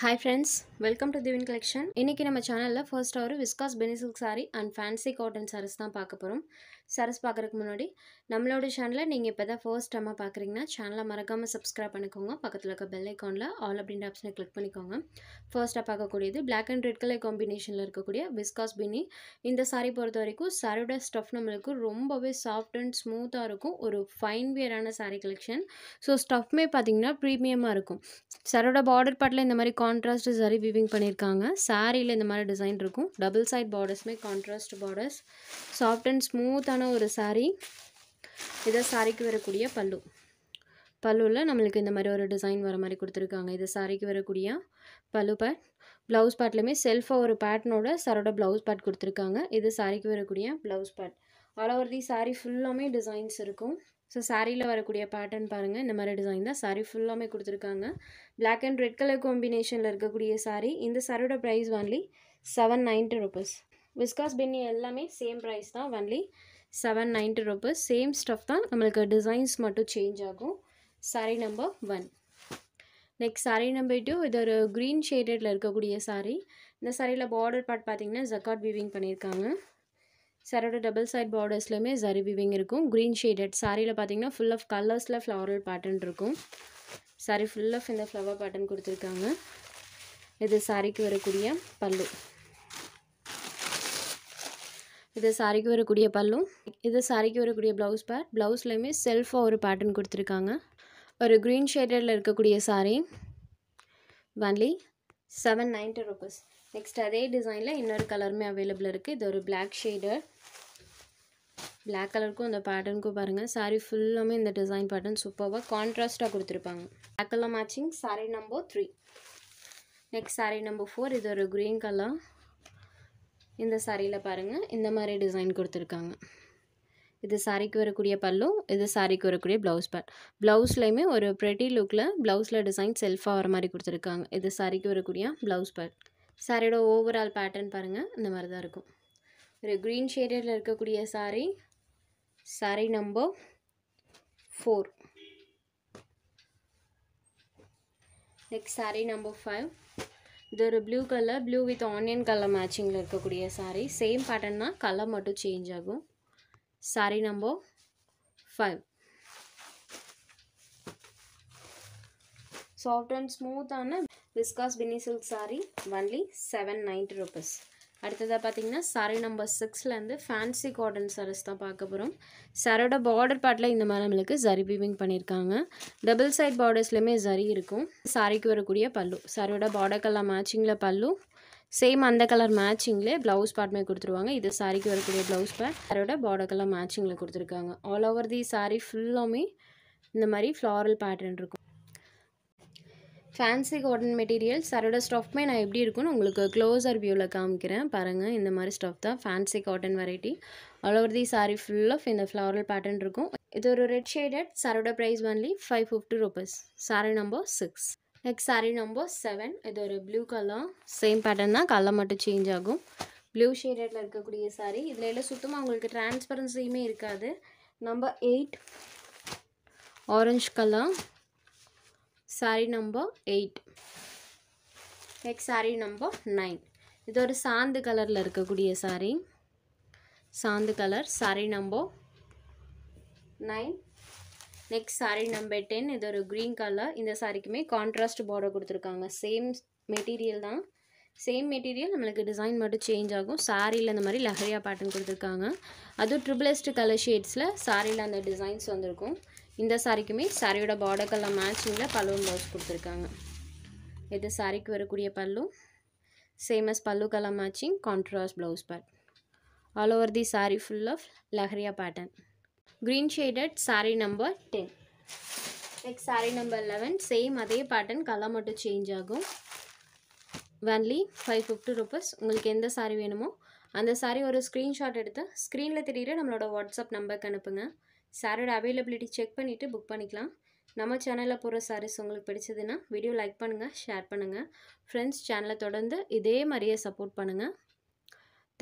Hi friends. Welcome to திவின் collection இன்றைக்கி நம்ம சேனலில் ஃபர்ஸ்ட் ஒரு விஸ்காஸ் பெனிசில்க் sari and fancy cotton saris தான் பார்க்க போகிறோம் சாரீஸ் பார்க்குறதுக்கு முன்னாடி நம்மளோட சேனலில் நீங்கள் இப்போ தான் ஃபர்ஸ்ட் டைமாக பார்க்குறீங்கன்னா சேனலை மறக்காமல் சப்ஸ்கிரைப் பண்ணிக்கோங்க பக்கத்தில் இருக்க பெல் ஐக்கானில் ஆல் அப்படின்ற ஆப்ஷனை கிளிக் பண்ணிக்கோங்க ஃபர்ஸ்ட்டாக பார்க்கக்கூடியது பிளாக் அண்ட் ரெட் கலர் காம்பினேஷனில் இருக்கக்கூடிய விஸ்காஸ் பினி இந்த சாரீ பொறுத்த வரைக்கும் சாரியோட ஸ்டஃப் நம்மளுக்கு ரொம்பவே சாஃப்ட் அண்ட் ஸ்மூத்தாக இருக்கும் ஒரு ஃபைன் வியரான சாரீ கலெக்ஷன் ஸோ ஸ்டஃப்மே பார்த்தீங்கன்னா ப்ரீமியமாக இருக்கும் சாரோட பார்டர் பாட்டில் இந்த மாதிரி கான்ட்ராஸ்ட் சரி வீவிங் பண்ணியிருக்காங்க சாரியில் இந்த மாதிரி டிசைன் இருக்கும் டபுள் சைட் பார்டர்ஸ்மே கான்ட்ராஸ்ட் பார்டர்ஸ் சாஃப்ட் அண்ட் ஸ்மூத்தான ஒரு சாரீ இதை சாரிக்கு வரக்கூடிய பல்லு பல்லுவில் நம்மளுக்கு இந்த மாதிரி ஒரு டிசைன் வர மாதிரி கொடுத்துருக்காங்க இது சாரிக்கு வரக்கூடிய பல்லு பேட் ப்ளவுஸ் பேட்லையுமே செல்ஃபாக ஒரு பேட்டனோட சாரோட ப்ளவுஸ் பேட் கொடுத்துருக்காங்க இது சாரிக்கு வரக்கூடிய blouse bad all over the sari ஃபுல்லாமே டிசைன்ஸ் இருக்கும் ஸோ சாரியில் வரக்கூடிய பேட்டர்ன் பாருங்கள் இந்த மாதிரி டிசைன் தான் சாரீ ஃபுல்லாமே கொடுத்துருக்காங்க பிளாக் அண்ட் ரெட் கலர் காம்பினேஷனில் இருக்கக்கூடிய சாரீ இந்த சாரியோட price only seven ninety rupees viscose Binny எல்லாமே சேம் ப்ரைஸ் தான் only seven ninety rupees same stuff தான் நம்மளுக்கு டிசைன்ஸ் மட்டும் சேஞ்ச் ஆகும் sari number one next sari number two இது ஒரு க்ரீன் ஷேடடில் இருக்கக்கூடிய சாரீ இந்த சாரியில் பார்டர் பார்ட் பார்த்தீங்கன்னா ஜக்காட் வீவிங் பண்ணியிருக்காங்க சாரோட டபுள் சைட் பார்டர்ஸ்லையுமே ஜரி விவிங் இருக்கும் க்ரீன் ஷேடட் சாரியில் பார்த்தீங்கன்னா ஃபுல் ஆஃப் கலர்ஸில் ஃப்ளவரல் பேட்டர்ன் இருக்கும் சாரி ஃபுல் ஆஃப் இந்த ஃப்ளவர் பேட்டர்ன் கொடுத்துருக்காங்க இது சாரிக்கு வரக்கூடிய பல்லு இது சாரிக்கு வரக்கூடிய பல்லு இது சாரிக்கு வரக்கூடிய ப்ளவுஸ் பேர் ப்ளவுஸ்லையுமே செல்ஃபாக ஒரு பேட்டர்ன் கொடுத்துருக்காங்க ஒரு க்ரீன் ஷேடடில் இருக்கக்கூடிய sari only seven ninety rupees next அதே டிசைனில் இன்னொரு கலருமே அவைலபிள் இருக்குது இது ஒரு பிளாக் ஷேடர் பிளாக் கலருக்கும் அந்த பேட்டர்னுக்கும் பாருங்கள் சாரீ ஃபுல்லாமே இந்த டிசைன் பேட்டர்ன் சூப்பராக கான்ட்ராஸ்ட்டாக கொடுத்துருப்பாங்க black colour matching sari number three next sari number four இது ஒரு க்ரீன் கலர் இந்த சாரியில் பாருங்கள் இந்த மாதிரி டிசைன் கொடுத்துருக்காங்க இது சாரிக்கு வரக்கூடிய பல்லு இது சாரிக்கு வரக்கூடிய ப்ளவுஸ் பேட் ப்ளவுஸ்லேயுமே ஒரு ப்ரெட்டி லுக்கில் ப்ளவுஸில் டிசைன் செல்ஃபாக வர மாதிரி கொடுத்துருக்காங்க இது சாரிக்கு வரக்கூடிய ப்ளவுஸ் பேட் சாரியோட ஓவரால் பேட்டர்ன் பாருங்கள் இந்த மாதிரி தான் இருக்கும் ஒரு க்ரீன் ஷேடில் இருக்கக்கூடிய sari sari number four next sari number five இது ஒரு blue colour blue with onion colour மேட்சிங்கில் இருக்கக்கூடிய சாரி சேம் பேட்டர்ன் தான் கலர் மட்டும் சேஞ்ச் ஆகும் sari number five soft and ஸ்மூத்தான viscose Binny silk sari only seven ninety rupees அடுத்ததாக பார்த்தீங்கன்னா சாரி நம்பர் சிக்ஸ்லேருந்து ஃபேன்சி காட்டன் சாரீஸ் தான் பார்க்க போகிறோம் சாரோட பார்டர் பார்ட்டில் இந்த மாதிரி நம்மளுக்கு சரி பீவிங் பண்ணியிருக்காங்க டபுள் சைட் பார்டர்ஸ்லேயுமே சரி இருக்கும் சாரிக்கு வரக்கூடிய பல்லு சாரியோட பார்டர் கலர் மேட்சிங்கில் பல்லு சேம் அந்த கலர் மேட்சிங்லே ப்ளவுஸ் பார்ட்மே கொடுத்துருவாங்க இது சாரிக்கு வரக்கூடிய ப்ளவுஸ் பார்ட் சாரோட பார்டர் கலர் மேட்சிங்கில் கொடுத்துருக்காங்க ஆல் ஓவர் தி சாரி ஃபுல்லாமே இந்த மாதிரி ஃப்ளாரல் பேட்டர்ன் இருக்கும் ஃபேன்சி காட்டன் மெட்டீரியல் அதோட ஸ்டஃப்மே நான் எப்படி இருக்குன்னு உங்களுக்கு க்ளோஸர் வியூவில் காமிக்கிறேன் பாருங்கள் இந்த மாதிரி ஸ்டஃப் தான் fancy cotton variety all over the sari full of இந்த ஃப்ளவரல் பேட்டர்ன் இருக்கும் இது ஒரு ரெட் ஷேடட் சாரோட price only five fifty rupees sari number six next sari number seven இது ஒரு ப்ளூ கலர் சேம் பேட்டர்ன் தான் கலர் மட்டும் சேஞ்ச் ஆகும் ப்ளூ ஷேடடில் இருக்கக்கூடிய சாரீ இதில் எல்லாம் சுத்தமாக உங்களுக்கு டிரான்ஸ்பரன்சியுமே இருக்காது number eight orange colour sari number eight next sari number nine இது ஒரு சாந்து கலரில் இருக்கக்கூடிய சாரீ சாந்து colour sari number nine next sari number ten இது ஒரு க்ரீன் கலர் இந்த சாரிக்குமே கான்ட்ராஸ்ட் பார்டர் கொடுத்துருக்காங்க சேம் மெட்டீரியல் தான் சேம் மெட்டீரியல் நம்மளுக்கு டிசைன் மட்டும் சேஞ்ச் ஆகும் சாரியில் இந்த மாதிரி லஹரியா பேட்டர்ன் கொடுத்துருக்காங்க அதுவும் ட்ரிபிள் எஸ்ட் கலர் ஷேட்ஸில் சாரியில் அந்த டிசைன்ஸ் வந்திருக்கும் இந்த சாரிக்குமே சாரியோட பார்டர் மேட்சிங்கில் பல்லுவும் ப்ளவுஸ் கொடுத்துருக்காங்க இது சாரிக்கு வரக்கூடிய pallu same as pallu colour matching contrast blouse bad all over the sari full of lehariya pattern green shaded sari number ten next sari number eleven same அதே பேட்டர்ன் கலர் மட்டும் சேஞ்ச் ஆகும் வேன்லி ஃபைவ் ஃபிஃப்டி ருபீஸ் உங்களுக்கு எந்த சாரி வேணுமோ அந்த சாரீ ஒரு ஸ்க்ரீன்ஷாட் எடுத்து ஸ்க்ரீனில் தெரிகிற நம்மளோட வாட்ஸ்அப் நம்பருக்கு அனுப்புங்க சாரோட அவைலபிலிட்டி செக் பண்ணிவிட்டு புக் பண்ணிக்கலாம் நம்ம சேனலில் போகிற சாரீஸ் உங்களுக்கு பிடிச்சதுன்னா வீடியோ லைக் பண்ணுங்கள் ஷேர் பண்ணுங்கள் ஃப்ரெண்ட்ஸ் சேனலை தொடர்ந்து இதே மாதிரியே சப்போர்ட் பண்ணுங்கள்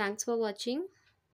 தேங்க்ஸ் ஃபார் வாட்சிங்